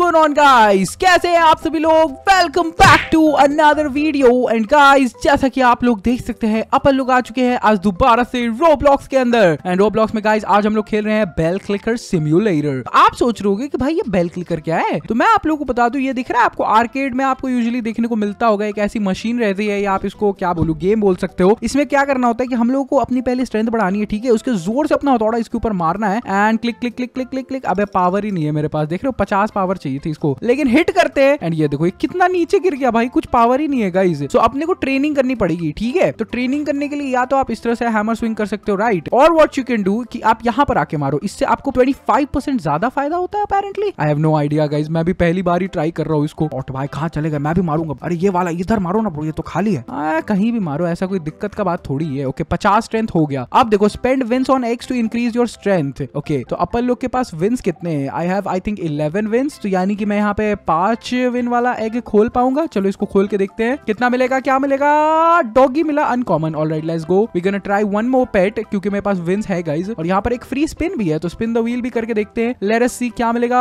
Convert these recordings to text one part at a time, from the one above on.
going on guys कैसे हैं आप सभी लोग welcome back to another video and guys जैसा कि आप लोग देख सकते हैं अपन लोग आ चुके हैं आज दोबारा से रोब्लॉक्स के अंदर एंड रोब्लॉक्स में गाइस आज हम लोग खेल रहे हैं बेल क्लिकर सिम्युलेटर आप सोच रहे होगे कि भाई ये बेल क्लिकर क्या है तो मैं आप लोगों को बता दूं ये दिख रहा है आपको आर्केड में आपको यूजली देखने को मिलता होगा एक ऐसी मशीन रहती है या आप इसको क्या बोलू गेम बोल सकते हो इसमें क्या करना होता है कि हम लोग को अपनी पहले स्ट्रेंथ बढ़ानी है ठीक है उसके जोर से अपना हथौड़ा इसके ऊपर मारना है and click click click click click click अब पावर ही नहीं है मेरे पास देख रहे हो पचास पावर चाहिए थी इसको लेकिन हिट करते हैं एंड ये देखो ये कितना नीचे गिर गया भाई कुछ पावर ही नहीं है गाइज तो अपने को ट्रेनिंग करनी पड़ेगी ठीक है तो ट्रेनिंग करने के लिए या तो आप इस तरह से हैमर स्विंग कर सकते हो राइट और वॉट यू कैन डू की आप यहाँ पर आके मारो इससे आपको ट्वेंटी ज्यादा फायदा होता है apparently I have no idea guys मैं भी पहली बार ही ट्राई कर रहा हूँ इसको और भाई कहाँ चले मैं भी मारूंगा अरे ये वाला इधर मारो ना ये तो खाली है आ, कहीं भी मारो ऐसा कोई दिक्कत का बात थोड़ी है ओके पचास स्ट्रेंथ हो गया आप देखो spend wins on X to increase your strength okay तो अपन लोग के पास विंस कितने हैं I have I think eleven wins तो यानी कि मैं यहाँ पे पांच विन वाला एग खोल पाऊंगा चलो इसको खोल के देखते हैं कितना मिलेगा क्या मिलेगा डॉगी मिला uncommon all right let's go we gonna try one more pet क्योंकि मेरे पास विन्स है गाइज और यहाँ पर एक फ्री स्पिन भी है तो स्पिन द व्हील भी करके देखते हैं लेरस सी क्या मिलेगा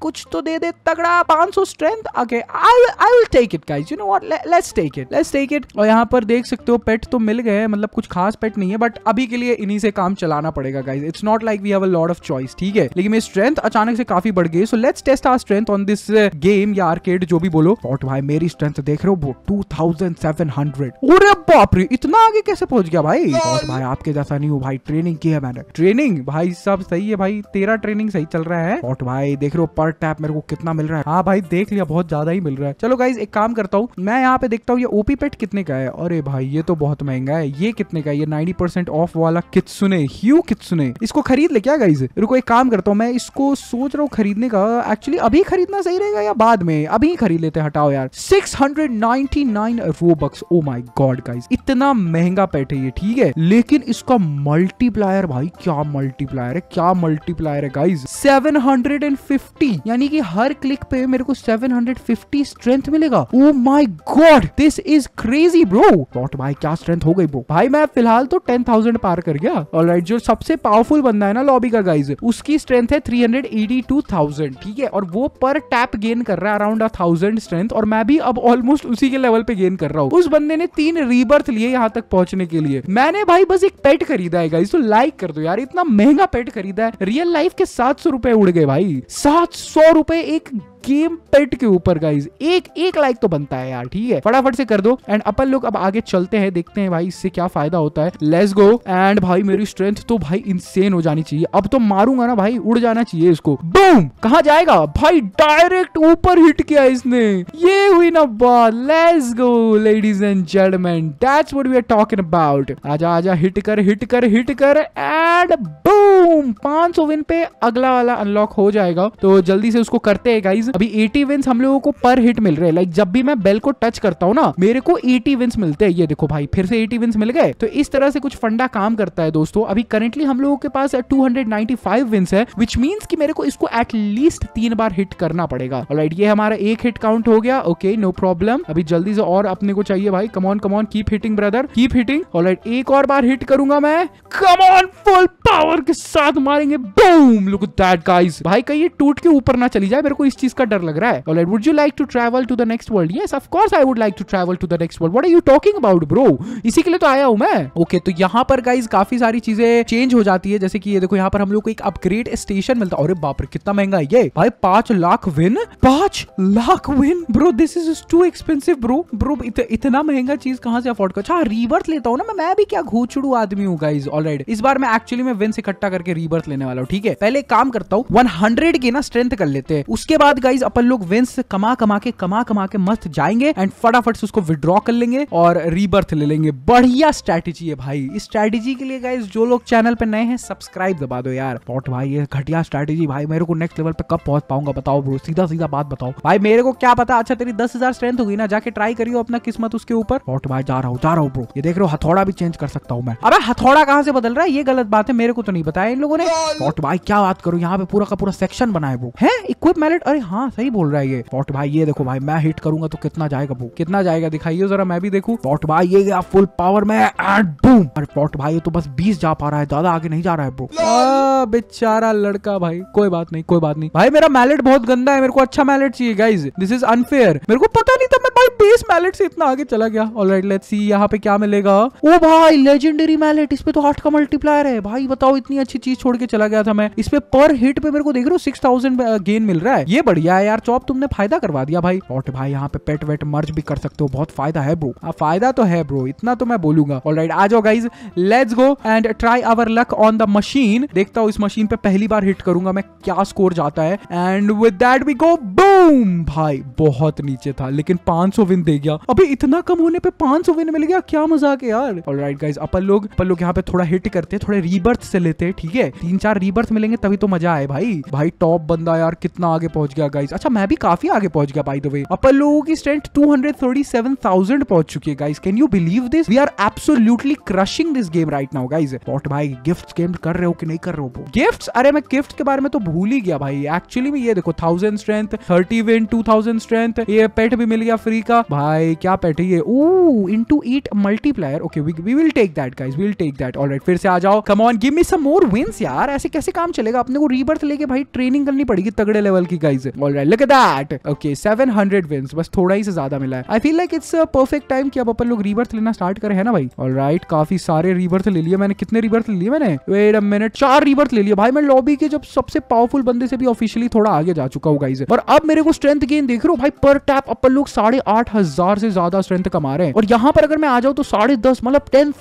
कुछ तो दे दे तगड़ा पांच सौ स्ट्रेंथ आगे I will take it guys you know what let's take it let's take it और यहाँ पर देख सकते हो पेट तो मिल गए मतलब कुछ खास पेट नहीं है बट अभी के लिए इन्हीं से काम चलाना पड़ेगा guys it's not like we have a lot of choice ठीक है लेकिन मेरी स्ट्रेंथ अचानक से काफी बढ़ गई so let's test our strength on this game या आर्केड जो भी बोलो और भाई मेरी स्ट्रेंथ देख रहे हो टू थाउजेंड सेवन हंड्रेड और बाप रे इतना आगे कैसे पहुंच गया भाई और भाई आपके जैसा नहीं हूँ भाई ट्रेनिंग की है मैंने ट्रेनिंग भाई सब सही है भाई तेरा ट्रेनिंग सही चल रहा है और भाई देख रहे हो पर टैप मेरे को कितना मिल रहा है हाँ भाई देख लिया बहुत ज्यादा ही मिल रहा है चलो गाइज एक काम करता हूँ मैं यहाँ पे देखता हूँ ये ओपी पेट कितने का है अरे भाई ये तो बहुत महंगा है ये कितने का है ये नाइनटी परसेंट ऑफ वाला कित सुने ह्यू कित सुने इसको खरीद ले क्या गाइज रुको एक काम करता हूँ मैं इसको सोच रहा हूँ खरीदने रहेगा एक्चुअली अभी खरीदना सही रहेगा या बाद में अभी खरीद लेते हटाओ यार 699 Robux oh my God guys इतना महंगा पेट है ये ठीक है लेकिन इसका मल्टीप्लायर भाई क्या मल्टीप्लायर है क्या मल्टीप्लायर है गाइस 750 यानी कि हर क्लिक पे मेरे को 750 स्ट्रेंथ मिलेगा oh my God this is crazy bro dot भाई क्या स्ट्रेंथ हो गई ब्रो भाई मैं फिलहाल तो 10000 पार कर गया ऑलराइट right, जो सबसे पावरफुल बंदा है ना लॉबी का गाइज उसकी स्ट्रेंथ है 382000 थाउजेंड ठीक है और वो पर टैप गेन कर रहा है अराउंड अ थाउजेंड स्ट्रेंथ और मैं भी अब ऑलमोस्ट उसी के लेवल पे गेन कर रहा हूँ उस बंदे ने तीन रीबर्थ लिए यहाँ तक पहुंचने के लिए मैंने भाई बस एक पेट खरीदा है गाइस तो लाइक कर दो यार इतना महंगा पेट खरीदा है रियल लाइफ के सात सौ रुपए उड़ गए भाई सात सौ रुपए एक गेम पेट के ऊपर गाइज एक एक लाइक तो बनता है यार ठीक है फटाफट से कर दो एंड अपन लोग अब आगे चलते हैं देखते हैं भाई इससे क्या फायदा होता है लेस गो एंड भाई मेरी स्ट्रेंथ तो भाई इनसेन हो जानी चाहिए अब तो मारूंगा ना भाई उड़ जाना चाहिए इसको बूम कहा जाएगा भाई डायरेक्ट ऊपर हिट किया इसने ये हुई ना बात let's go ladies and gentlemen that's what we are talking about आजा आजा हिट कर हिट कर हिट कर एंड बूम 500 विन पे अगला वाला अनलॉक हो जाएगा तो जल्दी से उसको करते हैं गाइज अभी एटी विन्स हम लोगों को पर हिट मिल रहे हैं लाइक जब भी मैं बेल को टच करता हूँ ना मेरे को एटी विन्स मिलते हैं ये देखो भाई फिर से एटी विन्स मिल गए तो इस तरह से कुछ फंडा काम करता है दोस्तों अभी करेंटली हम लोगों के पास टू हंड्रेड है विच मीन्स की मेरे को इसको एटलीस्ट तीन बार हिट करना पड़ेगा राइट ये हमारा एक हिट काउंट हो गया ओके नो प्रॉब्लम अभी जल्दी से और अपने को चाहिए भाई come on come on keep hitting brother keep hitting alright एक और बार हिट करूंगा मैं कमॉन फुल पावर के साथ मारेंगे बूम लुक दैट गाइस भाई कहीं ये टूट के ऊपर ना चली जाए मेरे को इस चीज का का डर लग रहा है would you like to travel to the next world yes of course I would like to travel to the next world what are you talking about bro इसी के लिए तो आया हूं मैं ओके okay, तो यहां पर गाइस काफी सारी चीजें चेंज हो जाती है जैसे कि ये देखो यहां पर हम लोग को एक अपग्रेड स्टेशन मिलता है अरे बाप रे कितना महंगा है ये भाई पांच लाख विन पांच lakh win bro this is too expensive bro bro इत, इतना महंगा चीज कहां से अफोर्ड कर अच्छा रीबर्थ लेता हूँ ना मैं, मैं भी क्या घूचड़ू आदमी हूँ गाइज ऑलराइट इस बार मैं एक्चुअली में विन इकट्ठा करके रीबर्थ लेने वाला हूँ ठीक है पहले काम करता हूँ वन हंड्रेड की ना स्ट्रेंथ कर लेते हैं उसके बाद गाइज गाइज अपन लोग विंस कमा कमा के कमा कमा के मस्त जाएंगे एंड फटाफट से उसको विड्रॉ कर लेंगे और रीबर्थ ले लेंगे बढ़िया स्ट्रैटेजी है भाई इस स्ट्रैटेजी के लिए गाइज जो लोग चैनल पे नए हैं सब्सक्राइब दबा दो यार पॉट भाई ये घटिया स्ट्रैटेजी भाई मेरे को नेक्स्ट लेवल पे कब पहुंच पाऊंगा बताओ ब्रो सीधा सीधा बात बताओ भाई मेरे को क्या पता अच्छा तेरी दस हजार स्ट्रेंथ होगी ना जाके ट्राई करियो अपना किस्मत उसके ऊपर पॉट भाई जा रहा हूँ जा रहा हूँ ब्रो ये देख रहे हो हथौड़ा भी चेंज कर सकता हूँ मैं अरे हथौड़ा कहाँ से बदल रहा है ये गलत बात है मेरे को तो नहीं बताया इन लोगों ने पॉट भाई क्या बात करो यहाँ पे पूरा का पूरा सेक्शन बनाए वो है इक्विप मैलेट अरे हाँ हाँ सही बोल रहा है ये पॉट भाई ये देखो भाई मैं हिट करूंगा तो कितना जाएगा वो कितना जाएगा दिखाइए जरा मैं भी देखू पॉट भाई ये गया फुल पावर में एंड बूम अरे पॉट भाई ये तो बस बीस जा पा रहा है ज्यादा आगे नहीं जा रहा है वो बेचारा लड़का भाई कोई बात नहीं कोई बात नहीं भाई मेरा मैलेट बहुत गंदा है मेरे को अच्छा मैलेट चाहिए गाइज दिस इज अनफेयर मेरे को पता नहीं था मैं भाई बेस मैलेट से इतना आगे चला गया ऑल राइट लेट सी यहाँ पे क्या मिलेगा ओ भाई लेजेंडरी मैलेट इस पे तो हार्ट का मल्टीप्लायर है भाई बताओ इतनी अच्छी चीज छोड़ के चला गया था मैं इस पे पर हिट पे मेरे को देख रहा हूँ सिक्स थाउजेंड गेन मिल रहा है ये बढ़िया क्या यार चॉप तो तुमने फायदा करवा दिया भाई और भाई यहाँ पे पेट वेट मर्ज भी कर सकते हो बहुत फायदा है ब्रो फायदा तो है ब्रो इतना तो मैं बोलूंगा ऑल राइट आ जाओ guys let's go and try our luck on the machine देखता हूँ इस मशीन पे पहली बार हिट करूंगा मैं क्या स्कोर जाता है and with that we go boom भाई बहुत नीचे था लेकिन 500 विन दे गया अभी इतना कम होने पे 500 विन मिल गया क्या मजाक है यार ऑल राइट गाइज अपन लोग अपन लोग यहाँ पे थोड़ा हिट करते थोड़े रीबर्थ से लेते ठीक है तीन चार रीबर्थ मिलेंगे तभी तो मजा आए भाई भाई टॉप बंदा यार कितना आगे पहुंच गया गाइज अच्छा मैं भी काफी आगे पहुंच गया बाई द वे अपन लोगों की स्ट्रेंथ 237000 पहुंच चुकी है guys can you believe this we are absolutely crushing this game right now guys pot भाई गिफ्ट गेम कर रहे हो कि नहीं कर रहे हो गिफ्ट अरे मैं गिफ्ट के बारे में तो भूल ही गया भाई एक्चुअली में ये देखो thousand strength thirty win two thousand strength ये पेट भी मिल गया फ्री का भाई क्या पेट है ये into 8 multiplier okay we will take that guys will take that all right फिर से आ जाओ come on give me some more wins यार ऐसे कैसे काम चलेगा अपने को रीबर्थ लेके भाई ट्रेनिंग करनी पड़ेगी तगड़े लेवल की guys all right look at that okay 700 wins बस थोड़ा ही से ज्यादा मिला है I feel like it's perfect time कि अब अपन लोग रीबर्थ लेना स्टार्ट करें है ना भाई ऑलराइट काफी सारे रीबर्थ ले लिए मैंने कितने रीबर्थ ले लिए मैंने वेट अ मिनट चार रीबर्थ ले लिए भाई मैं लॉबी के जब सबसे पावरफुल बंदे से भी ऑफिशियली थोड़ा आगे जा चुका हूँ गाइज और अब मेरे को स्ट्रेंथ गेन देख रहे हो भाई पर टैप अपन लोग साढ़े से ज्यादा स्ट्रेंथ कमा रहे हैं और यहां पर अगर मैं आ जाऊँ तो साढ़े दस मतलब टेन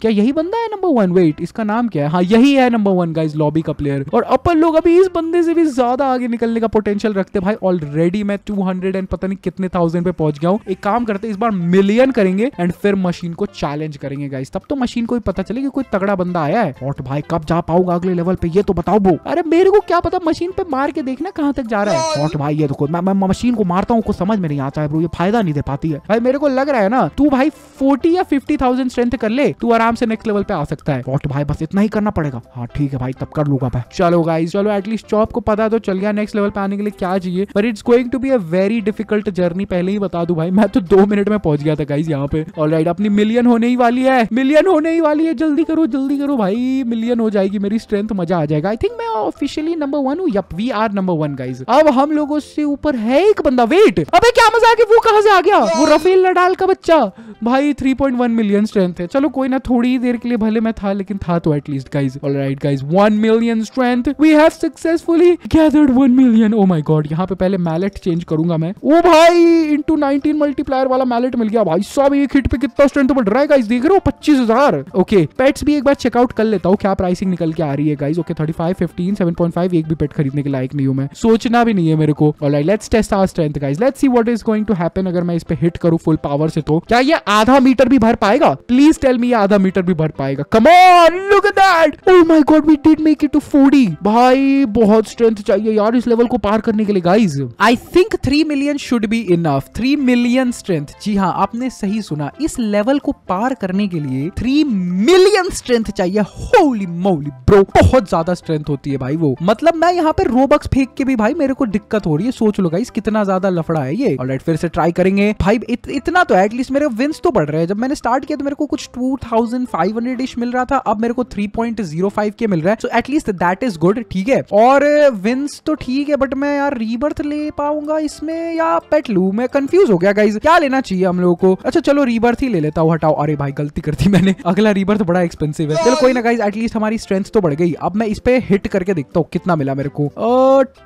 क्या यही बंदा है नंबर वन वेट इसका नाम क्या है हाँ यही है नंबर वन गाइज लॉबी का प्लेयर और अपन लोग अभी इस बंदे से भी ज्यादा आगे आगे निकलने का पोटेंशियल रखते भाई ऑलरेडी मैं टू हंड्रेड एंड पता नहीं कितने थाउजेंड पे पहुंच गया हूँ एक काम करते इस बार मिलियन करेंगे एंड फिर मशीन को चैलेंज करेंगे गाइस तब तो मशीन को भी पता चले कि कोई तगड़ा बंदा आया है और भाई कब जा पाऊंगा अगले लेवल पे ये तो बताओ बो अरे मेरे को क्या पता मशीन पे मार के देखना कहाँ तक जा रहा है और भाई ये देखो तो मैं मशीन को मारता हूँ समझ में नहीं आता है ब्रो ये फायदा नहीं दे पाती है भाई मेरे को लग रहा है ना तू भाई फोर्टी या फिफ्टी थाउजेंड स्ट्रेंथ कर ले तू आराम से नेक्स्ट लेवल पे आ सकता है बॉट भाई बस इतना ही करना पड़ेगा हाँ ठीक है भाई तब कर लूगा भाई चलो गाइस चलो एटलीस्ट चॉप को पता तो चल गया नेक्स्ट लेवल पे आने के लिए क्या चाहिए पर it's going to be a very difficult journey पहले ही बता दू भाई मैं तो दो मिनट में पहुंच गया था गाइज यहाँ पे और अपनी मिलियन होने ही वाली है मिलियन होने ही वाली है जल्दी करो जल्दी करो भाई मिलियन हो जाएगी मेरी स्ट्रेंथ मजा आ जाएगा आई थिंक मैं ऑफिशियली नंबर वन हूँ yup we are number one guys अब हम लोगों से ऊपर है एक बंदा वेट अबे क्या मजा आ गया वो कहा से आ गया वो रफेल नडाल का बच्चा भाई भाई 3.1 मिलियन स्ट्रेंथ है चलो कोई ना थोड़ी देर के लिए भले मैं था लेकिन था तो at least guys all right guys 1 million strength we have successfully gathered 1 million oh my god यहां पे पहले मैलेट चेंज करूंगा मैं ओ भाई इनटू 19 मल्टीप्लायर वाला मैलेट मिल गया भाई सब एक हिट पे कितना स्ट्रेंथ बढ़ रहा है गाइज देख रहे हो 25000 ओके पेट्स भी एक बार चेकआउट कर लेता हूं क्या प्राइसिंग निकल के आ रही है गाइज ओके 35 15 7.5 एक भी पेट खरीदने के लायक नहीं हूं मैं सोचना भी नहीं है मेरे को all right let's test our strength guys let's see what is going to happen अगर मैं इस पे हिट करूं फुल पावर से तो क्या ये आधा आधा मीटर भी भर पाएगा प्लीज टेल मी आधा मीटर भी भर पाएगा come on look at that oh my god we did make it to forty भाई बहुत स्ट्रेंथ चाहिए यार इस लेवल को पार करने के लिए guys I think three million should be enough three million strength जी हाँ आपने सही सुना इस लेवल को पार करने के लिए थ्री मिलियन स्ट्रेंथ चाहिए होली मोली ब्रो बहुत ज्यादा स्ट्रेंथ होती है भाई वो मतलब मैं यहाँ पे रोबक्स फेंक के भी भाई मेरे को दिक्कत हो रही है सोच लो गाइस कितना ज्यादा लफड़ा है ये ऑलराइट फिर से ट्राई करेंगे भाई इत, इतना तो एटलीस्ट मेरे विंस तो बढ़ बढ़ रहे हैं जब मैंने स्टार्ट किया तो मेरे को कुछ टू थाउजेंड फाइव हंड्रेड इश मिल रहा था अब मेरे को थ्री पॉइंट जीरो फाइव के मिल रहा है so at least that is good ठीक है और विंस uh, तो ठीक है बट मैं यार रीबर्थ ले पाऊंगा इसमें या पेट लू मैं कंफ्यूज हो गया गाइज क्या लेना चाहिए हम लोगों को अच्छा चलो रीबर्थ ही ले लेता हूँ हटाओ अरे भाई गलती कर दी मैंने अगला रीबर्थ बड़ा एक्सपेंसिव है चलो कोई ना गाइज एटलीस्ट हमारी स्ट्रेंथ तो बढ़ गई अब मैं इस पे हिट करके देखता हूँ कितना मिला मेरे को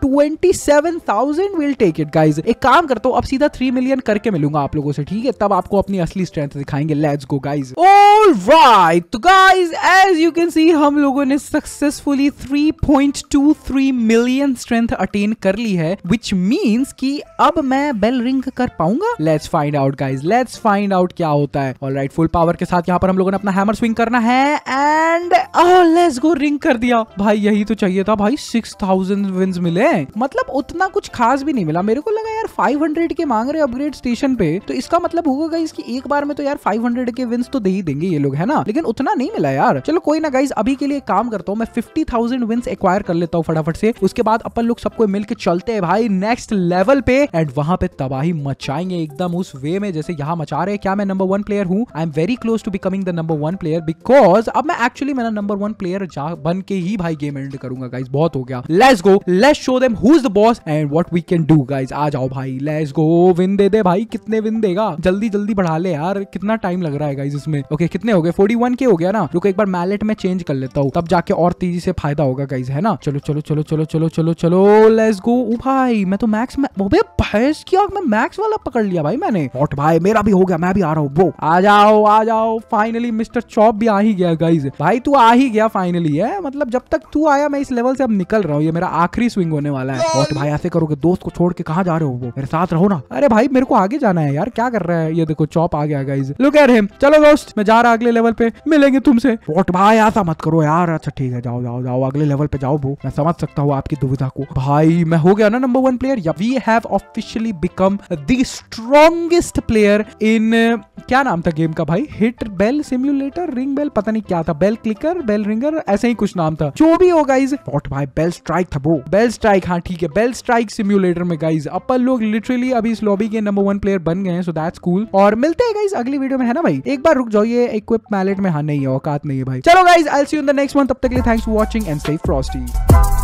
twenty seven thousand will take it guys एक काम करता हूँ अब सीधा थ्री मिलियन करके मिलूंगा आप लोगों से ठीक है तब आपको अपनी असली स्ट्रेंथ हैं तो दिखाएंगे लेट्स गो गाइस राइट तो guys as you can see हम लोगों ने सक्सेसफुली 3.23 मिलियन स्ट्रेंथ अटेन कर ली है व्हिच मींस कि अब मैं बेल रिंग कर पाऊंगा let's find out guys let's find out क्या होता है ऑल राइट फुल पावर के साथ यहाँ पर हम लोगों ने अपना हैमर स्विंग करना है एंड लेट्स गो रिंग कर दिया भाई यही तो चाहिए था भाई 6000 विंस मिले मतलब उतना कुछ खास भी नहीं मिला मेरे को लगा यार 500 के मांग रहे अपग्रेड स्टेशन पे तो इसका मतलब होगा गाइस कि एक बार में तो तो यार फाइव हंड्रेड के विन्स तो दे ही देंगे ये लोग है ना लेकिन उतना नहीं मिला यार चलो कोई ना गाइज अभी के लिए काम करता हूँ मैं फिफ्टी थाउजेंड विंस एक्वायर कर लेता हूँ फटाफट से उसके बाद अपन लोग सबको मिलकर चलते हैं भाई नेक्स्ट लेवल पे एंड वहां पे तबाही मचाएंगे एकदम उस वे में जैसे यहाँ मचा रहे क्या मैं नंबर वन प्लेयर हूँ I am very close to becoming the number one player because अब मैं एक्चुअली मेरा नंबर वन प्लेयर बन के ही भाई गेम एंड करूंगा गाइज बहुत हो गया let's go let's show them who is the boss and what we can do guys आ जाओ भाई लेट्स गो विन दे दे भाई कितने विन देगा जल्दी जल्दी बढ़ा ले यार कितना टाइम लग रहा है गाइज इसमें ओके कितने हो गए फोर्टी वन के हो गया ना रुको एक बार मैलेट में चेंज कर लेता हूँ तब जाके और तेजी से फायदा होगा गाइज है ना चलो चलो चलो चलो चलो चलो चलो लेस गो भाई मैं तो मैक्स मैं भैंस की मैक्स वाला पकड़ लिया भाई मैंने वॉट भाई मेरा भी हो गया मैं भी आ रहा हूँ वो आ जाओ आ जाओ फाइनली मिस्टर चॉप भी आ ही गया गाइज भाई तू आ ही गया फाइनली है मतलब जब तक तू आया मैं इस लेवल से अब निकल रहा हूँ ये मेरा आखिरी स्विंग होने वाला है वॉट भाई ऐसे करोगे दोस्त को छोड़ के कहा जा रहे हो वो मेरे साथ रहो ना अरे भाई मेरे को आगे जाना है यार क्या कर रहा है ये देखो चॉप आ गया गाइज लुक एट हिम चलो दोस्त मैं जा रहा अगले लेवल पे मिलेंगे तुमसे वोट भाई ऐसा मत करो यार अच्छा ठीक है जाओ जाओ जाओ अगले लेवल पे जाओ वो मैं समझ सकता हूँ आपकी दुविधा को भाई मैं हो गया ना नंबर वन प्लेयर या we have officially become the strongest player in क्या नाम था गेम का भाई hit bell simulator ring bell पता नहीं क्या था बेल क्लिकर बेल रिंगर ऐसे ही कुछ नाम था जो भी हो गाइज वॉट भाई बेल स्ट्राइक था वो बेल स्ट्राइक हाँ ठीक है बेल स्ट्राइक सिम्युलेटर में गाइज अपन लोग लिटरली अभी इस लॉबी के नंबर वन प्लेयर बन गए हैं सो दैट्स कूल और मिलते हैं गाइज अगली वीडियो में है ना भाई एक बार रुक जाओ इक्विप मैलेट में हाँ नहीं है औकात नहीं है भाई चलो guys I see in the next month तब तक के लिए thanks for watching and safe Frosty